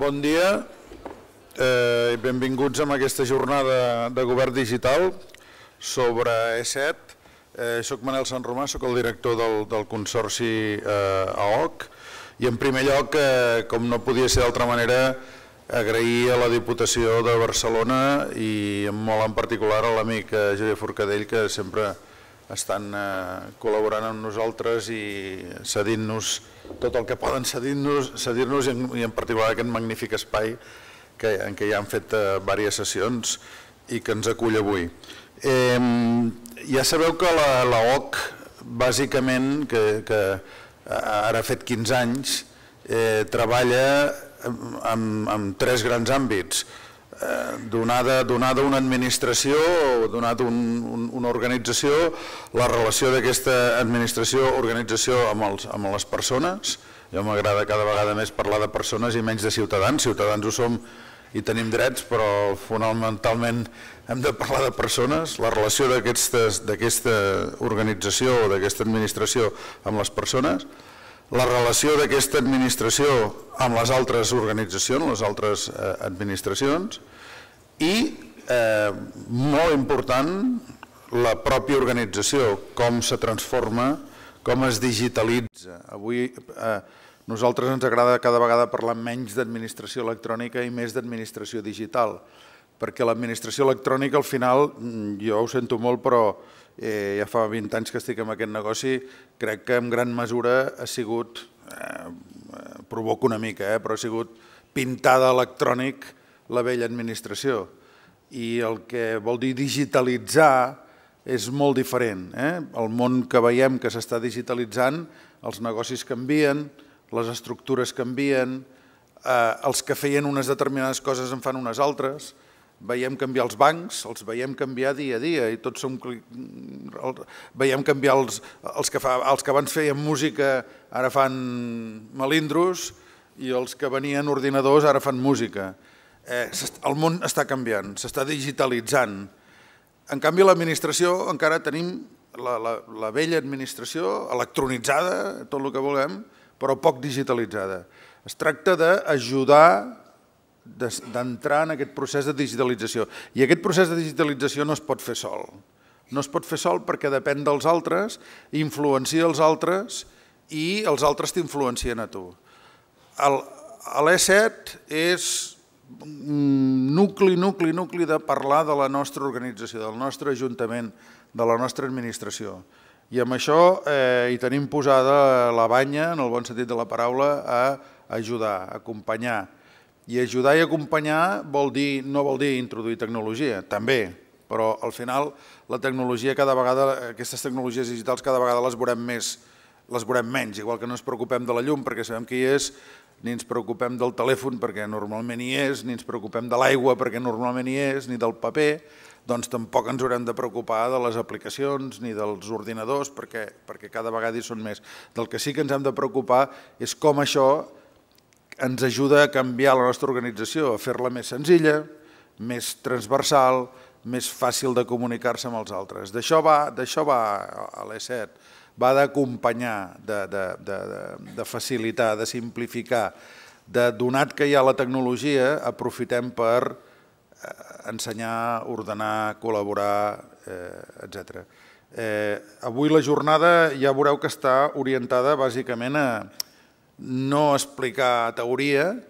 Bon dia eh, i benvinguts a aquesta jornada de govern digital sobre E7. Eh, soc Manel Sant Romà, soc el director del, del Consorci eh, AOC i en primer lloc, eh, com no podia ser d'altra manera, agrair a la Diputació de Barcelona i molt en particular a l'amic eh, Javier Forcadell que sempre estan eh, col·laborant amb nosaltres i cedint-nos tot el que poden cedir-nos cedir i, i en particular aquest magnífic espai que, en què ja han fet eh, diverses sessions i que ens acull avui. ja sabeu que la, bàsicament, que, que eh, ara ha fet 15 anys, eh, treballa amb, amb tres grans àmbits. Eh, donada, donada una administració o donada un, un, una organització, la relació d'aquesta administració-organització amb, els, amb les persones. Jo m'agrada cada vegada més parlar de persones i menys de ciutadans. Ciutadans ho som i tenim drets, però fonamentalment hem de parlar de persones. La relació d'aquesta organització o d'aquesta administració amb les persones la relació d'aquesta administració amb les altres organitzacions, les altres eh, administracions, i eh, molt important la pròpia organització, com se transforma, com es digitalitza. Avui eh, nosaltres ens agrada cada vegada parlar menys d'administració electrònica i més d'administració digital, perquè l'administració electrònica al final, mm, jo ho sento molt, però eh, ja fa 20 anys que estic en aquest negoci, crec que en gran mesura ha sigut, eh, eh provoco una mica, eh, però ha sigut pintada electrònic la vella administració. I el que vol dir digitalitzar és molt diferent. Eh? El món que veiem que s'està digitalitzant, els negocis canvien, les estructures canvien, eh, els que feien unes determinades coses en fan unes altres, veiem canviar els bancs, els veiem canviar dia a dia i tots som... veiem canviar els, els, que, fa, els que abans feien música ara fan melindros i els que venien ordinadors ara fan música. Eh, el món està canviant, s'està digitalitzant. En canvi, l'administració encara tenim la, la, la vella administració electronitzada, tot el que vulguem, però poc digitalitzada. Es tracta d'ajudar d'entrar en aquest procés de digitalització. I aquest procés de digitalització no es pot fer sol. No es pot fer sol perquè depèn dels altres, influencia els altres i els altres t'influencien a tu. L'E7 és nucli, nucli, nucli de parlar de la nostra organització, del nostre ajuntament, de la nostra administració. I amb això eh, hi tenim posada la banya, en el bon sentit de la paraula, a ajudar, a acompanyar, i ajudar i acompanyar vol dir, no vol dir introduir tecnologia, també, però al final la tecnologia cada vegada, aquestes tecnologies digitals cada vegada les veurem més, les veurem menys, igual que no ens preocupem de la llum perquè sabem que hi és, ni ens preocupem del telèfon perquè normalment hi és, ni ens preocupem de l'aigua perquè normalment hi és, ni del paper, doncs tampoc ens haurem de preocupar de les aplicacions ni dels ordinadors perquè, perquè cada vegada hi són més. Del que sí que ens hem de preocupar és com això ens ajuda a canviar la nostra organització, a fer-la més senzilla, més transversal, més fàcil de comunicar-se amb els altres. D'això va, va a l'E7, va d'acompanyar, de, de, de, de facilitar, de simplificar, de donat que hi ha la tecnologia, aprofitem per eh, ensenyar, ordenar, col·laborar, eh, etc. Eh, avui la jornada ja veureu que està orientada bàsicament a, no explicar teoria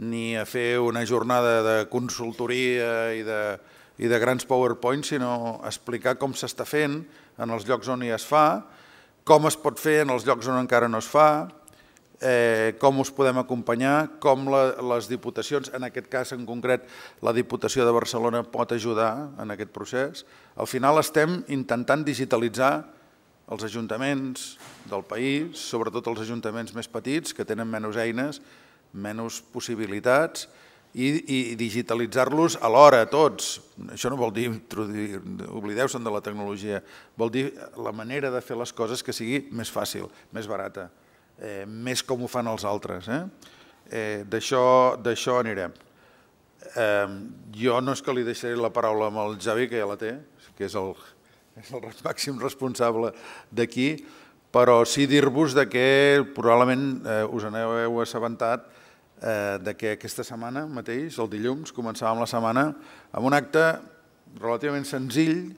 ni a fer una jornada de consultoria i de, i de grans PowerPoints, sinó explicar com s'està fent en els llocs on ja es fa, com es pot fer en els llocs on encara no es fa, eh, com us podem acompanyar, com la, les diputacions, en aquest cas en concret la Diputació de Barcelona pot ajudar en aquest procés. Al final estem intentant digitalitzar els ajuntaments del país, sobretot els ajuntaments més petits, que tenen menys eines, menys possibilitats, i, i digitalitzar-los alhora, tots. Això no vol dir, oblideu-se'n de la tecnologia, vol dir la manera de fer les coses que sigui més fàcil, més barata, eh, més com ho fan els altres. Eh? Eh, D'això anirem. Eh, jo no és que li deixaré la paraula amb el Javi, que ja la té, que és el és el màxim responsable d'aquí, però sí dir-vos que probablement eh, us aneu assabentat eh, de que aquesta setmana mateix, el dilluns, començàvem la setmana amb un acte relativament senzill,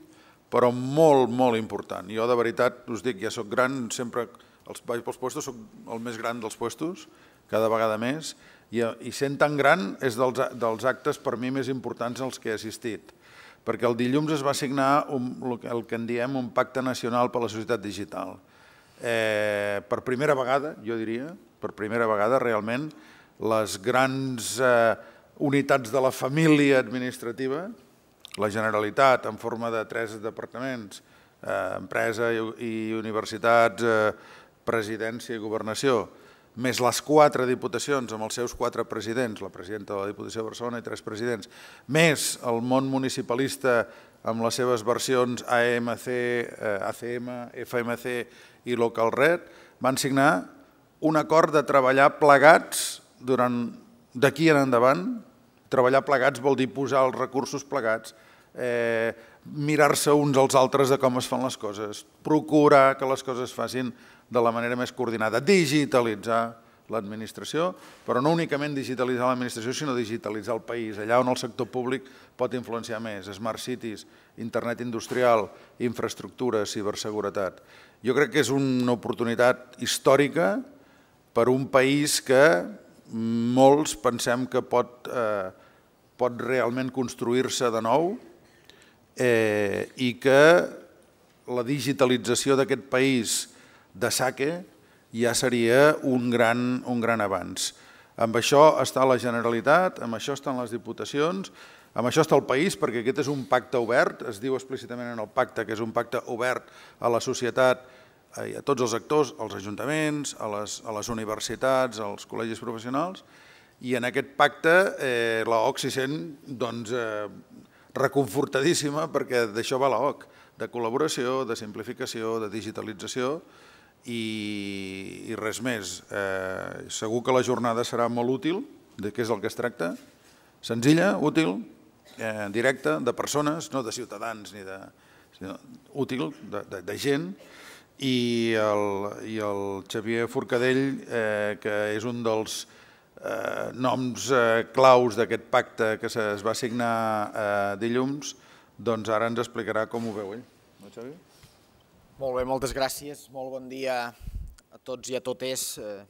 però molt, molt important. Jo, de veritat, us dic, ja sóc gran, sempre els, vaig pels puestos, sóc el més gran dels puestos, cada vegada més, i, i sent tan gran és dels, dels actes per mi més importants els que he assistit perquè el dilluns es va signar un, el que en diem un pacte nacional per a la societat digital. Eh, per primera vegada, jo diria, per primera vegada realment, les grans eh, unitats de la família administrativa, la Generalitat en forma de tres departaments, eh, empresa i, i universitats, eh, presidència i governació, més les quatre diputacions amb els seus quatre presidents, la presidenta de la Diputació de Barcelona i tres presidents, més el món municipalista amb les seves versions AMC, eh, ACM, FMC i Local Red, van signar un acord de treballar plegats durant d'aquí en endavant. Treballar plegats vol dir posar els recursos plegats, eh, mirar-se uns als altres de com es fan les coses, procurar que les coses facin plegats de la manera més coordinada, digitalitzar l'administració, però no únicament digitalitzar l'administració, sinó digitalitzar el país, allà on el sector públic pot influenciar més, smart cities, internet industrial, infraestructures, ciberseguretat. Jo crec que és una oportunitat històrica per un país que molts pensem que pot, eh, pot realment construir-se de nou eh, i que la digitalització d'aquest país de saque ja seria un gran, un gran avanç. Amb això està la Generalitat, amb això estan les Diputacions, amb això està el país, perquè aquest és un pacte obert, es diu explícitament en el pacte que és un pacte obert a la societat eh, i a tots els actors, als ajuntaments, a les, a les universitats, als col·legis professionals, i en aquest pacte eh, la OC s'hi sent doncs, eh, reconfortadíssima perquè d'això va la OC, de col·laboració, de simplificació, de digitalització, i, i res més. Eh, segur que la jornada serà molt útil, de què és el que es tracta, senzilla, útil, eh, directa, de persones, no de ciutadans ni de... Sinó útil, de, de, gent, i el, i el Xavier Forcadell, eh, que és un dels eh, noms eh, claus d'aquest pacte que es va signar eh, dilluns, doncs ara ens explicarà com ho veu ell. No, Xavier? Molt bé, moltes gràcies. Molt bon dia a tots i a totes. Eh,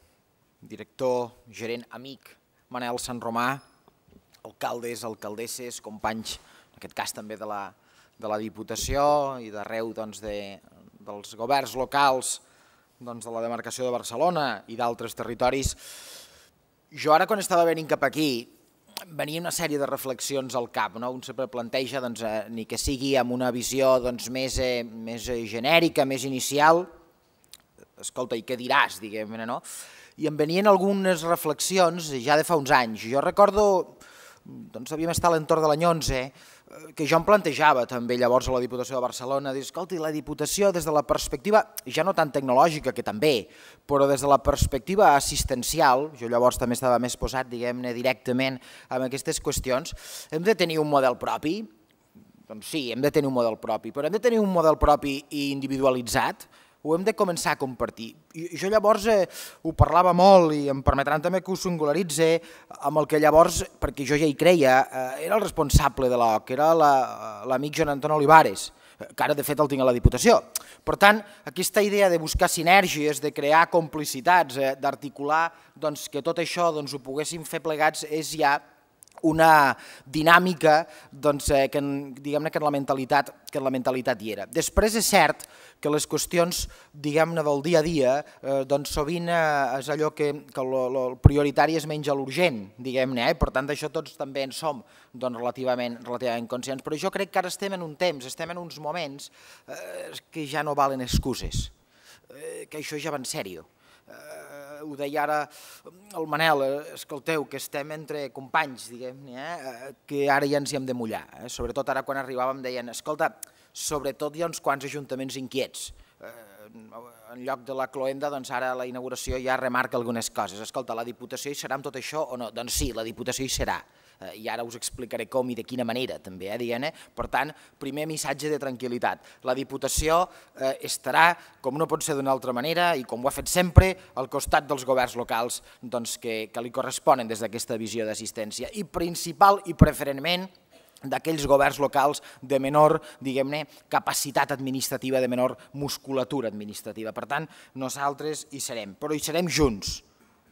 director, gerent, amic, Manel Sant Romà, alcaldes, alcaldesses, companys, en aquest cas també de la, de la Diputació i d'arreu doncs, de, dels governs locals doncs, de la demarcació de Barcelona i d'altres territoris. Jo ara quan estava venint cap aquí venia una sèrie de reflexions al cap. No? Un sempre planteja, doncs, eh, ni que sigui amb una visió doncs, més, eh, més eh, genèrica, més inicial, escolta, i què diràs, diguem-ne, no? I em venien algunes reflexions ja de fa uns anys. Jo recordo, doncs havíem estat a l'entorn de l'any 11, eh? que jo em plantejava també llavors a la Diputació de Barcelona, dir, escolti, la Diputació des de la perspectiva, ja no tan tecnològica que també, però des de la perspectiva assistencial, jo llavors també estava més posat, diguem-ne, directament amb aquestes qüestions, hem de tenir un model propi, doncs sí, hem de tenir un model propi, però hem de tenir un model propi i individualitzat, ho hem de començar a compartir. I jo llavors eh, ho parlava molt i em permetran també que ho singularitze amb el que llavors, perquè jo ja hi creia, eh, era el responsable de l'OC, era l'amic la, Joan Anton Olivares, eh, que ara de fet el tinc a la Diputació. Per tant, aquesta idea de buscar sinergies, de crear complicitats, eh, d'articular doncs, que tot això doncs, ho poguéssim fer plegats és ja una dinàmica doncs, eh, que, en, diguem que en la mentalitat que en la mentalitat hi era. Després és cert que les qüestions diguem-ne del dia a dia eh, doncs sovint eh, és allò que, que lo, lo, el prioritari és menys l'urgent, diguem-ne, eh? per tant d'això tots també en som doncs, relativament, relativament conscients, però jo crec que ara estem en un temps, estem en uns moments eh, que ja no valen excuses, eh, que això ja va en sèrio. Eh, Eh, ho deia ara eh, el Manel, eh, escolteu, que estem entre companys, diguem eh? que ara ja ens hi hem de mullar. Eh? Sobretot ara quan arribàvem deien, escolta, sobretot hi ha uns quants ajuntaments inquiets. Eh, En lloc de la cloenda, doncs ara la inauguració ja remarca algunes coses. Escolta, la Diputació hi serà amb tot això o no? Doncs sí, la Diputació hi serà. Eh, i ara us explicaré com i de quina manera també, eh, diguem, per tant, primer missatge de tranquil·litat. La Diputació eh, estarà, com no pot ser d'una altra manera i com ho ha fet sempre, al costat dels governs locals doncs, que, que li corresponen des d'aquesta visió d'assistència i principal i preferentment d'aquells governs locals de menor, diguem-ne, capacitat administrativa, de menor musculatura administrativa. Per tant, nosaltres hi serem, però hi serem junts,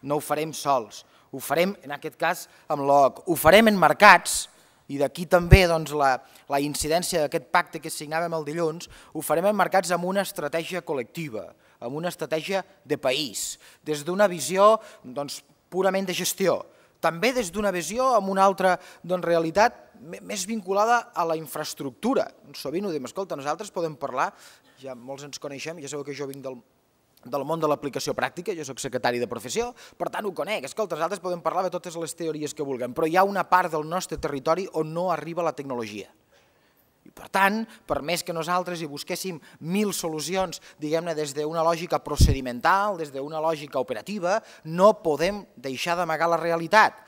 no ho farem sols, ho farem, en aquest cas, amb l'OC. Ho farem en mercats, i d'aquí també doncs, la, la incidència d'aquest pacte que signàvem el dilluns, ho farem en mercats amb una estratègia col·lectiva, amb una estratègia de país, des d'una visió doncs, purament de gestió, també des d'una visió amb una altra doncs, realitat més vinculada a la infraestructura. Sovint ho diem, escolta, nosaltres podem parlar, ja molts ens coneixem, ja sabeu que jo vinc del del món de l'aplicació pràctica, jo sóc secretari de professió, per tant ho conec, escolta, altres podem parlar de totes les teories que vulguem, però hi ha una part del nostre territori on no arriba la tecnologia. I per tant, per més que nosaltres hi busquéssim mil solucions, diguem-ne, des d'una lògica procedimental, des d'una lògica operativa, no podem deixar d'amagar la realitat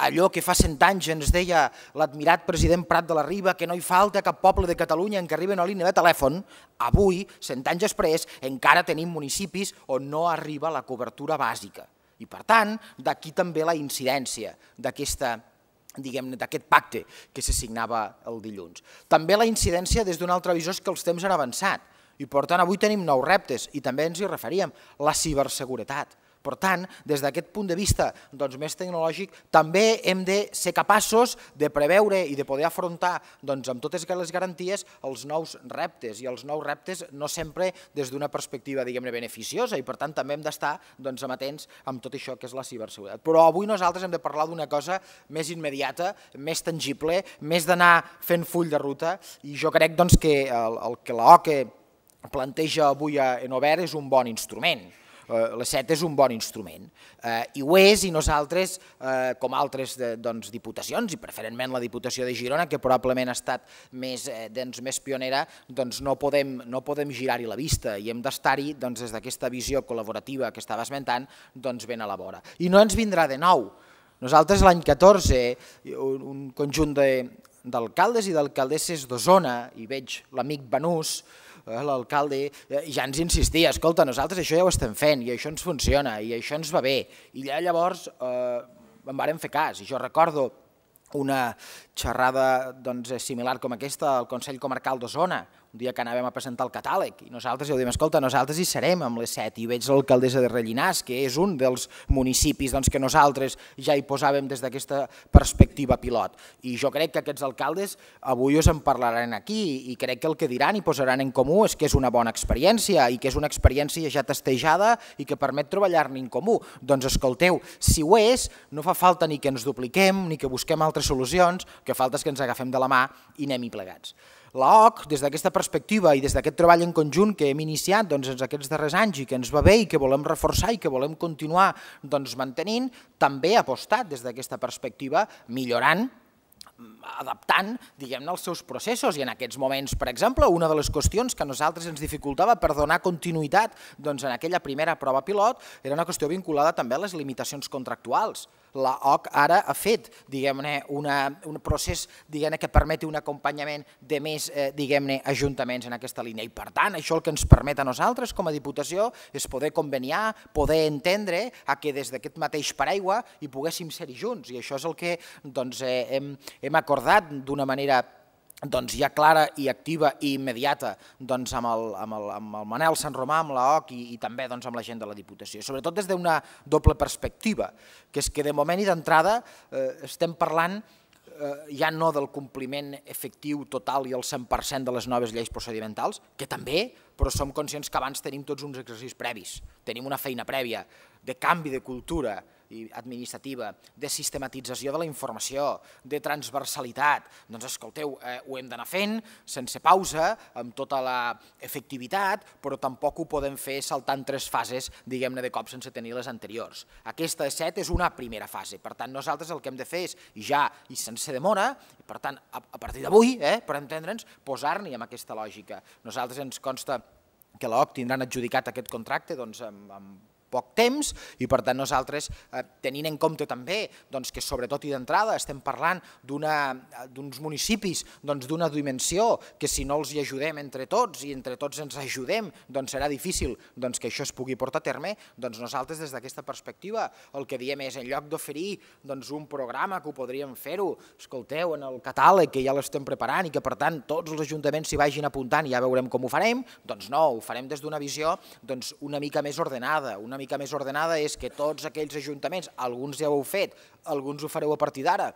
allò que fa cent anys ens deia l'admirat president Prat de la Riba, que no hi falta cap poble de Catalunya en què arriba una línia de telèfon, avui, cent anys després, encara tenim municipis on no arriba la cobertura bàsica. I per tant, d'aquí també la incidència d'aquesta diguem-ne, d'aquest pacte que se signava el dilluns. També la incidència des d'un altre visor és que els temps han avançat i per tant avui tenim nous reptes i també ens hi referíem, la ciberseguretat per tant, des d'aquest punt de vista doncs, més tecnològic, també hem de ser capaços de preveure i de poder afrontar doncs, amb totes les garanties els nous reptes, i els nous reptes no sempre des d'una perspectiva diguem-ne beneficiosa, i per tant també hem d'estar doncs, amatents amb tot això que és la ciberseguretat. Però avui nosaltres hem de parlar d'una cosa més immediata, més tangible, més d'anar fent full de ruta, i jo crec doncs, que el, el que l'OCE planteja avui en obert és un bon instrument. Eh, la CET és un bon instrument, eh, i ho és, i nosaltres, eh, com altres doncs, diputacions, i preferentment la Diputació de Girona, que probablement ha estat més, doncs, més pionera, doncs no podem, no podem girar-hi la vista, i hem d'estar-hi doncs, des d'aquesta visió col·laborativa que estava esmentant, doncs ben a la vora. I no ens vindrà de nou, nosaltres l'any 14, un conjunt d'alcaldes i d'alcaldesses d'Osona, i veig l'amic Benús, Eh, l'alcalde eh, ja ens insistia, escolta, nosaltres això ja ho estem fent i això ens funciona i això ens va bé. I llavors eh, en vàrem fer cas i jo recordo una xerrada doncs, similar com aquesta al Consell Comarcal d'Osona, un dia que anàvem a presentar el catàleg i nosaltres ja ho diem, escolta, nosaltres hi serem amb les 7 i veig l'alcaldessa de Rellinàs, que és un dels municipis doncs, que nosaltres ja hi posàvem des d'aquesta perspectiva pilot. I jo crec que aquests alcaldes avui us en parlaran aquí i crec que el que diran i posaran en comú és que és una bona experiència i que és una experiència ja testejada i que permet treballar-ne en comú. Doncs escolteu, si ho és, no fa falta ni que ens dupliquem ni que busquem altres solucions, que falta és que ens agafem de la mà i anem-hi plegats. L'OC, des d'aquesta perspectiva i des d'aquest treball en conjunt que hem iniciat doncs, en aquests darrers anys i que ens va bé i que volem reforçar i que volem continuar doncs, mantenint, també ha apostat des d'aquesta perspectiva, millorant adaptant, diguem-ne, els seus processos i en aquests moments, per exemple, una de les qüestions que a nosaltres ens dificultava per donar continuïtat doncs, en aquella primera prova pilot era una qüestió vinculada també a les limitacions contractuals la OC ara ha fet diguem-ne un procés diguem que permeti un acompanyament de més eh, diguem-ne ajuntaments en aquesta línia i per tant això el que ens permet a nosaltres com a Diputació és poder conveniar, poder entendre a que des d'aquest mateix paraigua hi poguéssim ser junts i això és el que doncs, eh, hem, hem acordat d'una manera doncs ja clara i activa i immediata doncs amb, el, amb, el, amb el Manel Sant Romà, amb l'OC i, i també doncs, amb la gent de la Diputació. Sobretot des d'una doble perspectiva, que és que de moment i d'entrada eh, estem parlant eh, ja no del compliment efectiu total i el 100% de les noves lleis procedimentals, que també, però som conscients que abans tenim tots uns exercicis previs, tenim una feina prèvia de canvi de cultura, i administrativa, de sistematització de la informació, de transversalitat. Doncs escolteu, eh, ho hem d'anar fent sense pausa, amb tota la efectivitat, però tampoc ho podem fer saltant tres fases, diguem-ne, de cop sense tenir les anteriors. Aquesta de set és una primera fase, per tant, nosaltres el que hem de fer és ja i sense demora, i per tant, a, a partir d'avui, eh, per entendre'ns, posar-n'hi amb aquesta lògica. Nosaltres ens consta que l'OC tindran adjudicat aquest contracte doncs, amb, amb poc temps i per tant nosaltres, eh, tenint en compte també doncs, que sobretot i d'entrada estem parlant eh, d'uns municipis doncs, d'una dimensió que si no els hi ajudem entre tots i entre tots ens ajudem, doncs serà difícil doncs, que això es pugui portar a terme, doncs nosaltres des d'aquesta perspectiva el que diem és en lloc d'oferir doncs, un programa que ho podríem fer-ho, escolteu, en el catàleg que ja l'estem preparant i que per tant tots els ajuntaments s'hi vagin apuntant i ja veurem com ho farem, doncs no, ho farem des d'una visió doncs, una mica més ordenada, una mica mica més ordenada és que tots aquells ajuntaments, alguns ja ho heu fet, alguns ho fareu a partir d'ara,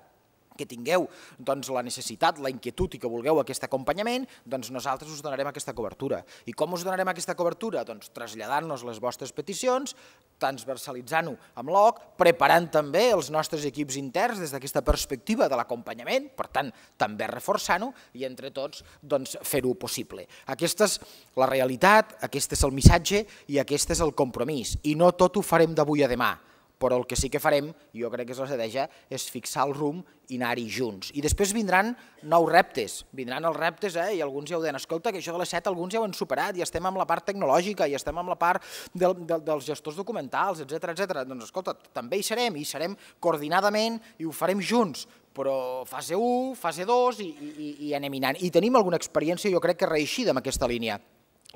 que tingueu doncs, la necessitat, la inquietud i que vulgueu aquest acompanyament, doncs nosaltres us donarem aquesta cobertura. I com us donarem aquesta cobertura? Doncs traslladant-nos les vostres peticions, transversalitzant-ho amb l'OC, preparant també els nostres equips interns des d'aquesta perspectiva de l'acompanyament, per tant, també reforçant-ho i entre tots doncs, fer-ho possible. Aquesta és la realitat, aquest és el missatge i aquest és el compromís. I no tot ho farem d'avui a demà però el que sí que farem, jo crec que és sedeja, és fixar el rumb i anar-hi junts. I després vindran nous reptes, vindran els reptes, eh? i alguns ja ho deien, escolta, que això de les 7 alguns ja ho han superat, i estem amb la part tecnològica, i estem amb la part del, del, dels gestors documentals, etc etc. Doncs escolta, també hi serem, i serem coordinadament, i ho farem junts, però fase 1, fase 2, i, i, i anem anant. I tenim alguna experiència, jo crec, que reeixida en aquesta línia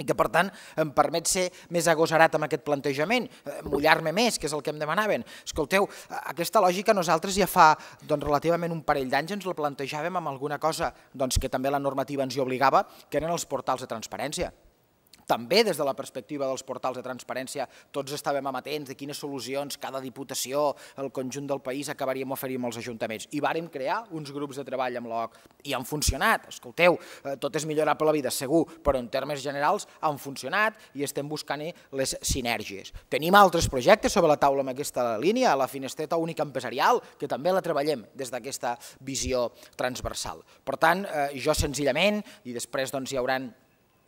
i que, per tant, em permet ser més agosarat amb aquest plantejament, eh, mullar-me més, que és el que em demanaven. Escolteu, eh, aquesta lògica nosaltres ja fa doncs, relativament un parell d'anys ens la plantejàvem amb alguna cosa doncs, que també la normativa ens hi obligava, que eren els portals de transparència. També des de la perspectiva dels portals de transparència tots estàvem amatents de quines solucions cada diputació, el conjunt del país acabaríem oferint als ajuntaments. I vàrem crear uns grups de treball amb l'OC i han funcionat. Escolteu, eh, tot és per la vida, segur, però en termes generals han funcionat i estem buscant les sinergies. Tenim altres projectes sobre la taula amb aquesta línia, la finestreta única empresarial, que també la treballem des d'aquesta visió transversal. Per tant, eh, jo senzillament, i després doncs, hi hauran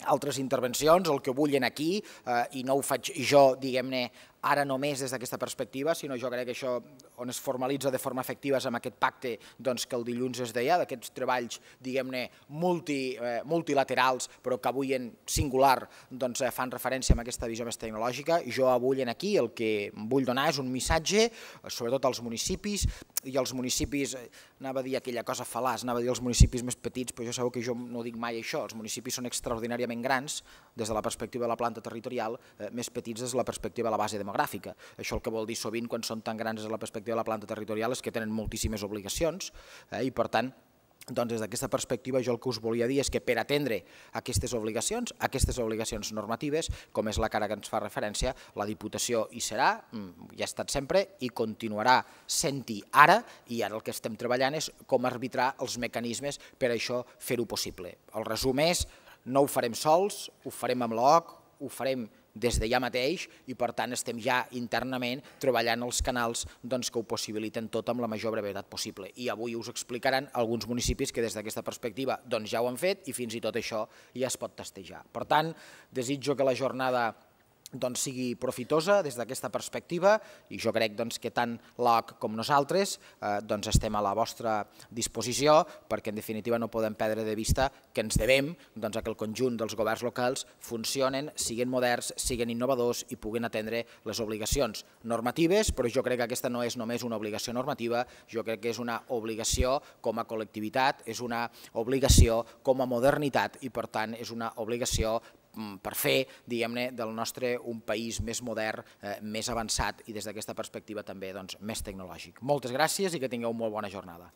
altres intervencions, el que bullen aquí, eh, i no ho faig jo, diguem-ne, ara només des d'aquesta perspectiva, sinó jo crec que això on es formalitza de forma efectiva és amb aquest pacte doncs, que el dilluns es deia, d'aquests treballs, diguem-ne, multi, eh, multilaterals, però que avui en singular doncs, eh, fan referència a aquesta visió més tecnològica. Jo avui en aquí el que vull donar és un missatge, eh, sobretot als municipis, i els municipis, eh, anava a dir aquella cosa falàs, anava a dir els municipis més petits, però jo sabeu que jo no dic mai això, els municipis són extraordinàriament grans des de la perspectiva de la planta territorial, eh, més petits des de la perspectiva de la base demogràfica demogràfica. Això el que vol dir sovint quan són tan grans des de la perspectiva de la planta territorial és que tenen moltíssimes obligacions eh, i per tant doncs des d'aquesta perspectiva jo el que us volia dir és que per atendre aquestes obligacions, aquestes obligacions normatives, com és la cara que ens fa referència, la Diputació hi serà, mm, hi ha estat sempre i continuarà sent-hi ara i ara el que estem treballant és com arbitrar els mecanismes per això fer-ho possible. El resum és, no ho farem sols, ho farem amb l'OC, ho farem des d'allà mateix i per tant estem ja internament treballant els canals doncs, que ho possibiliten tot amb la major brevetat possible. I avui us explicaran alguns municipis que des d'aquesta perspectiva doncs, ja ho han fet i fins i tot això ja es pot testejar. Per tant, desitjo que la jornada doncs, sigui profitosa des d'aquesta perspectiva i jo crec doncs, que tant l'OC com nosaltres eh, doncs, estem a la vostra disposició perquè en definitiva no podem perdre de vista que ens devem doncs, a que el conjunt dels governs locals funcionen, siguin moderns, siguin innovadors i puguin atendre les obligacions normatives, però jo crec que aquesta no és només una obligació normativa, jo crec que és una obligació com a col·lectivitat, és una obligació com a modernitat i per tant és una obligació Mm, per fer, diguem-ne, del nostre un país més modern, eh, més avançat i des d'aquesta perspectiva també doncs, més tecnològic. Moltes gràcies i que tingueu molt bona jornada.